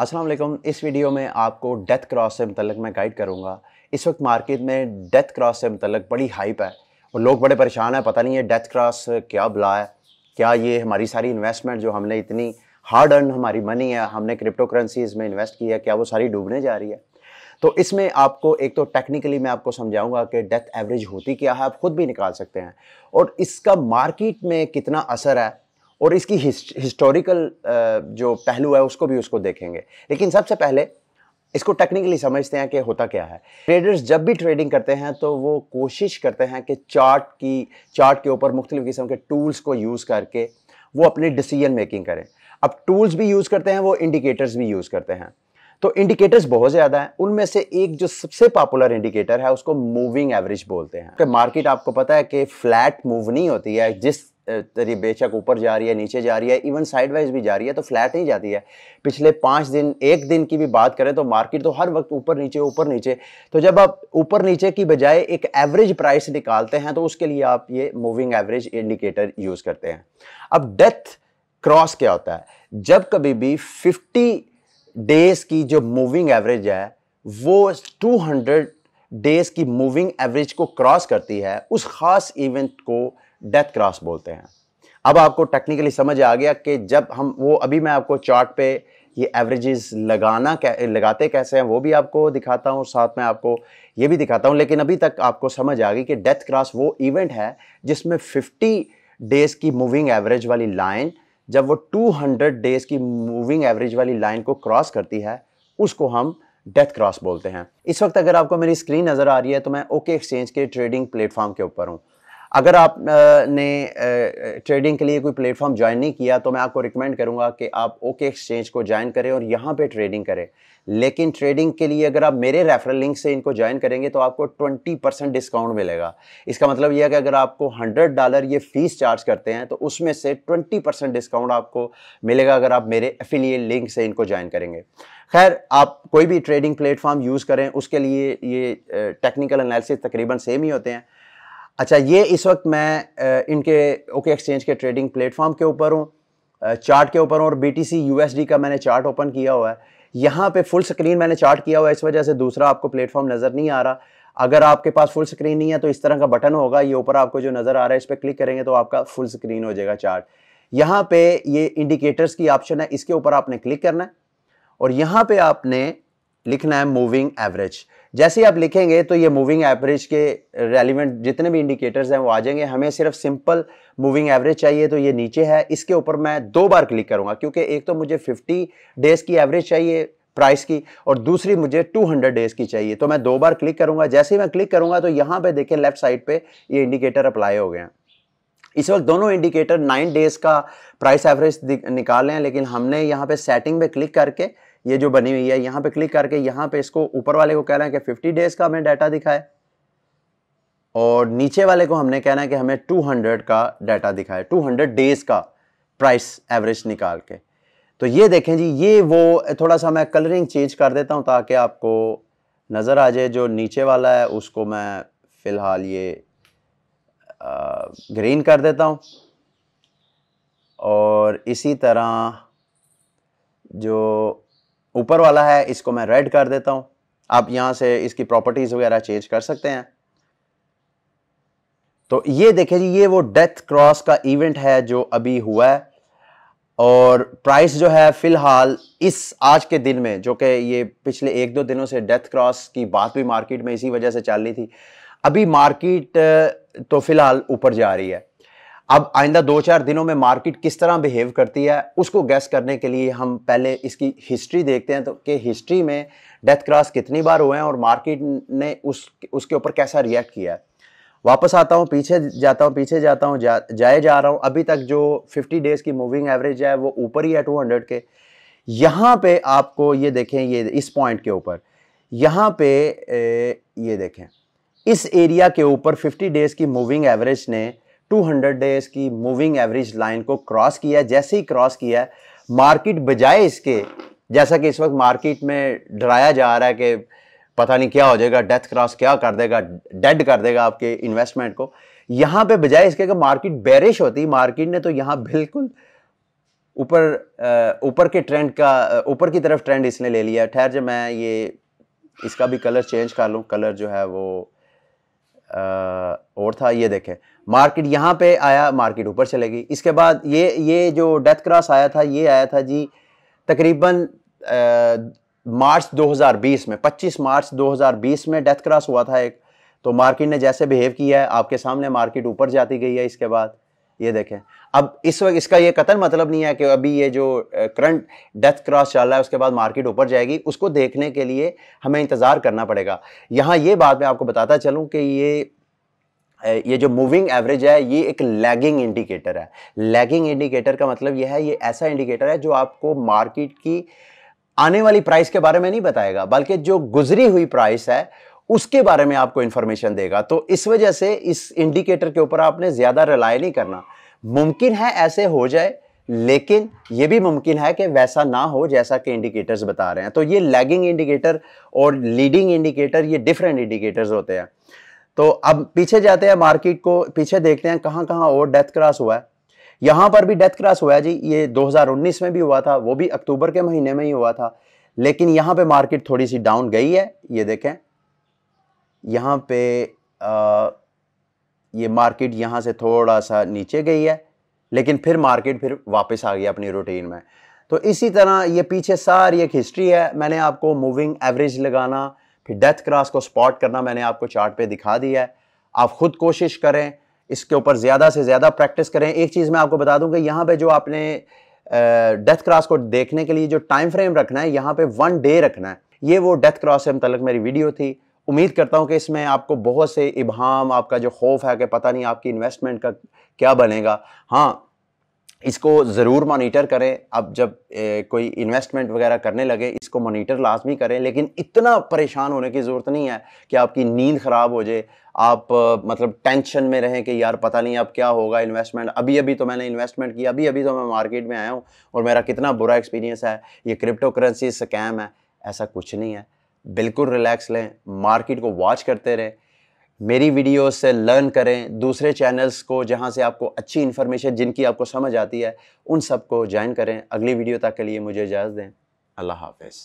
अस्सलाम वालेकुम इस वीडियो में आपको डेथ क्रॉस से मतलब मैं गाइड करूँगा इस वक्त मार्केट में डेथ क्रॉस से मतलब बड़ी हाइप है और लोग बड़े परेशान हैं पता नहीं है डेथ क्रॉस क्या बुला है क्या ये हमारी सारी इन्वेस्टमेंट जो हमने इतनी हार्ड अर्न हमारी मनी है हमने क्रिप्टो करेंसीज में इन्वेस्ट की है क्या वो सारी डूबने जा रही है तो इसमें आपको एक तो टेक्निकली मैं आपको समझाऊंगा कि डेथ एवरेज होती क्या है आप खुद भी निकाल सकते हैं और इसका मार्केट में कितना असर है और इसकी हिस्टोरिकल uh, जो पहलू है उसको भी उसको देखेंगे लेकिन सबसे पहले इसको टेक्निकली समझते हैं कि होता क्या है ट्रेडर्स जब भी ट्रेडिंग करते हैं तो वो कोशिश करते हैं कि चार्ट की चार्ट के ऊपर मुख्तलिफ़ किस्म के टूल्स को यूज़ करके वो अपनी डिसीजन मेकिंग करें अब टूल्स भी यूज़ करते हैं वो इंडिकेटर्स भी यूज़ करते हैं तो इंडिकेटर्स बहुत ज़्यादा हैं उनमें से एक जो सबसे पॉपुलर इंडिकेटर है उसको मूविंग एवरेज बोलते हैं मार्केट आपको पता है कि फ्लैट मूव नहीं होती है जिस तेरी बेचक ऊपर जा रही है नीचे जा रही है इवन साइड वाइज भी जा रही है तो फ्लैट ही जाती है पिछले पाँच दिन एक दिन की भी बात करें तो मार्केट तो हर वक्त ऊपर नीचे ऊपर नीचे तो जब आप ऊपर नीचे की बजाय एक एवरेज प्राइस निकालते हैं तो उसके लिए आप ये मूविंग एवरेज इंडिकेटर यूज़ करते हैं अब डेथ क्रॉस क्या होता है जब कभी भी फिफ्टी डेज की जो मूविंग एवरेज है वो टू डेज की मूविंग एवरेज को क्रॉस करती है उस खास इवेंट को डेथ क्रॉस बोलते हैं अब आपको टेक्निकली समझ आ गया कि जब हम वो अभी मैं आपको चार्ट पे ये एवरेजेस लगाना कै लगाते कैसे हैं वो भी आपको दिखाता हूँ साथ में आपको ये भी दिखाता हूँ लेकिन अभी तक आपको समझ आ गई कि डेथ क्रॉस वो इवेंट है जिसमें 50 डेज़ की मूविंग एवरेज वाली लाइन जब वो 200 डेज़ की मूविंग एवरेज वाली लाइन को क्रॉस करती है उसको हम डेथ क्रॉस बोलते हैं इस वक्त अगर आपको मेरी स्क्रीन नज़र आ रही है तो मैं ओके एक्सचेंज के ट्रेडिंग प्लेटफॉर्म के ऊपर हूँ अगर आपने ट्रेडिंग के लिए कोई प्लेटफॉर्म ज्वाइन नहीं किया तो मैं आपको रिकमेंड करूंगा कि आप ओके एक्सचेंज को ज्वाइन करें और यहाँ पे ट्रेडिंग करें लेकिन ट्रेडिंग के लिए अगर आप मेरे रेफरल लिंक से इनको ज्वाइन करेंगे तो आपको 20 परसेंट डिस्काउंट मिलेगा इसका मतलब यह है कि अगर आपको 100 डॉलर ये फीस चार्ज करते हैं तो उसमें से 20 परसेंट डिस्काउंट आपको मिलेगा अगर आप मेरे एफिलिएट लिंक से इनको ज्वाइन करेंगे खैर आप कोई भी ट्रेडिंग प्लेटफॉर्म यूज़ करें उसके लिए ये टेक्निकल एनालिसिस तकरीबन सेम ही होते हैं अच्छा ये इस वक्त मैं इनके ओके एक्सचेंज के ट्रेडिंग प्लेटफॉर्म के ऊपर हूँ चार्ट के ऊपर हूँ और B T C U S D का मैंने चार्ट ओपन किया हुआ है यहाँ पे फुल स्क्रीन मैंने चार्ट किया हुआ है इस वजह से दूसरा आपको प्लेटफॉर्म नज़र नहीं आ रहा अगर आपके पास फुल स्क्रीन नहीं है तो इस तरह का बटन होगा ये ऊपर आपको जो नज़र आ रहा है इस पर क्लिक करेंगे तो आपका फुल स्क्रीन हो जाएगा चार्ट यहाँ पे ये इंडिकेटर्स की ऑप्शन है इसके ऊपर आपने क्लिक करना है और यहाँ पे आपने लिखना है मूविंग एवरेज जैसे ही आप लिखेंगे तो ये मूविंग एवरेज के रेलिवेंट जितने भी इंडिकेटर्स हैं वो आ जाएंगे हमें सिर्फ सिंपल मूविंग एवरेज चाहिए तो ये नीचे है इसके ऊपर मैं दो बार क्लिक करूँगा क्योंकि एक तो मुझे 50 डेज़ की एवरेज चाहिए प्राइस की और दूसरी मुझे 200 डेज़ की चाहिए तो मैं दो बार क्लिक करूँगा जैसे ही मैं क्लिक करूँगा तो यहाँ पर देखें लेफ्ट साइड पर ये इंडिकेटर अप्लाई हो गए हैं इस वक्त दोनों इंडिकेटर नाइन डेज़ का प्राइस एवरेज निकाल रहे हैं लेकिन हमने यहाँ पर सेटिंग में क्लिक करके ये जो बनी हुई है यहाँ पे क्लिक करके यहाँ पे इसको ऊपर वाले को कहना है कि फिफ्टी डेज़ का हमें डाटा दिखाए और नीचे वाले को हमने कहना है कि हमें टू हंड्रेड का डाटा दिखाए टू हंड्रेड डेज़ का प्राइस एवरेज निकाल के तो ये देखें जी ये वो थोड़ा सा मैं कलरिंग चेंज कर देता हूँ ताकि आपको नज़र आ जाए जो नीचे वाला है उसको मैं फ़िलहाल ये ग्रीन कर देता हूँ और इसी तरह जो ऊपर वाला है इसको मैं रेड कर देता हूं आप यहां से इसकी प्रॉपर्टीज़ वगैरह चेंज कर सकते हैं तो ये देखे जी ये वो डेथ क्रॉस का इवेंट है जो अभी हुआ है और प्राइस जो है फ़िलहाल इस आज के दिन में जो कि ये पिछले एक दो दिनों से डेथ क्रॉस की बात भी मार्केट में इसी वजह से चल रही थी अभी मार्केट तो फ़िलहाल ऊपर जा रही है अब आइंदा दो चार दिनों में मार्केट किस तरह बिहेव करती है उसको गैस करने के लिए हम पहले इसकी हिस्ट्री देखते हैं तो कि हिस्ट्री में डेथ क्रॉस कितनी बार हुए हैं और मार्केट ने उस उसके ऊपर कैसा रिएक्ट किया है वापस आता हूँ पीछे जाता हूँ पीछे जाता हूँ जा, जाए जा रहा हूँ अभी तक जो 50 डेज़ की मूविंग एवरेज है वो ऊपर ही है 200 के यहाँ पे आपको ये देखें ये इस पॉइंट के ऊपर यहाँ पे ए, ये देखें इस एरिया के ऊपर 50 डेज़ की मूविंग एवरेज ने 200 डेज की मूविंग एवरेज लाइन को क्रॉस किया है जैसे ही क्रॉस किया है मार्केट बजाय इसके जैसा कि इस वक्त मार्केट में डराया जा रहा है कि पता नहीं क्या हो जाएगा डेथ क्रॉस क्या कर देगा डेड कर देगा आपके इन्वेस्टमेंट को यहाँ पे बजाय इसके कि मार्केट बैरिश होती मार्केट ने तो यहाँ बिल्कुल ऊपर ऊपर के ट्रेंड का ऊपर की तरफ ट्रेंड इसने ले लिया ठहर जब मैं ये इसका भी कलर चेंज कर लूँ कलर जो है वो और था ये देखें मार्केट यहाँ पे आया मार्केट ऊपर चलेगी इसके बाद ये ये जो डेथ क्रॉस आया था ये आया था जी तकरीबन मार्च 2020 में 25 मार्च 2020 में डेथ क्रॉस हुआ था एक तो मार्केट ने जैसे बिहेव किया है आपके सामने मार्केट ऊपर जाती गई है इसके बाद ये देखें अब इस वक्त इसका ये कतल मतलब नहीं है कि अभी ये जो करंट डेथ क्रॉस चल रहा है उसके बाद मार्केट ऊपर जाएगी उसको देखने के लिए हमें इंतज़ार करना पड़ेगा यहाँ ये बात मैं आपको बताता चलूँ कि ये ये जो मूविंग एवरेज है ये एक लैगिंग इंडिकेटर है लैगिंग इंडिकेटर का मतलब यह है ये ऐसा इंडिकेटर है जो आपको मार्केट की आने वाली प्राइस के बारे में नहीं बताएगा बल्कि जो गुजरी हुई प्राइस है उसके बारे में आपको इन्फॉर्मेशन देगा तो इस वजह से इस इंडिकेटर के ऊपर आपने ज़्यादा रिलाई नहीं करना मुमकिन है ऐसे हो जाए लेकिन यह भी मुमकिन है कि वैसा ना हो जैसा कि इंडिकेटर्स बता रहे हैं तो ये लैगिंग इंडिकेटर और लीडिंग इंडिकेटर ये डिफरेंट इंडिकेटर्स होते हैं तो अब पीछे जाते हैं मार्केट को पीछे देखते हैं कहाँ कहाँ और डेथ क्रॉस हुआ है यहाँ पर भी डेथ क्रॉस हुआ है जी ये 2019 में भी हुआ था वो भी अक्टूबर के महीने में ही हुआ था लेकिन यहाँ पे मार्केट थोड़ी सी डाउन गई है ये देखें यहाँ पे आ, ये मार्केट यहाँ से थोड़ा सा नीचे गई है लेकिन फिर मार्केट फिर वापस आ गया अपनी रूटीन में तो इसी तरह ये पीछे सारी एक हिस्ट्री है मैंने आपको मूविंग एवरेज लगाना फिर डेथ क्रॉस को स्पॉट करना मैंने आपको चार्ट पे दिखा दिया है आप ख़ुद कोशिश करें इसके ऊपर ज़्यादा से ज़्यादा प्रैक्टिस करें एक चीज़ मैं आपको बता दूं कि यहाँ पे जो आपने डेथ क्रॉस को देखने के लिए जो टाइम फ्रेम रखना है यहाँ पे वन डे रखना है ये वो डेथ क्रॉस से मतलब मेरी वीडियो थी उम्मीद करता हूँ कि इसमें आपको बहुत से इबहम आपका जो खौफ है कि पता नहीं आपकी इन्वेस्टमेंट का क्या बनेगा हाँ इसको ज़रूर मॉनिटर करें अब जब ए, कोई इन्वेस्टमेंट वगैरह करने लगे इसको मॉनिटर लाजमी करें लेकिन इतना परेशान होने की ज़रूरत नहीं है कि आपकी नींद ख़राब हो जाए आप मतलब टेंशन में रहें कि यार पता नहीं अब क्या होगा इन्वेस्टमेंट अभी अभी तो मैंने इन्वेस्टमेंट किया अभी अभी तो मैं मार्केट में आया हूँ और मेरा कितना बुरा एक्सपीरियंस है ये क्रिप्टो करेंसी स्कैम है ऐसा कुछ नहीं है बिल्कुल रिलैक्स लें मार्केट को वॉच करते रहें मेरी वीडियो से लर्न करें दूसरे चैनल्स को जहां से आपको अच्छी इन्फॉर्मेशन जिनकी आपको समझ आती है उन सबको ज्वाइन करें अगली वीडियो तक के लिए मुझे इजाज़त दें अल्लाह हाफिज़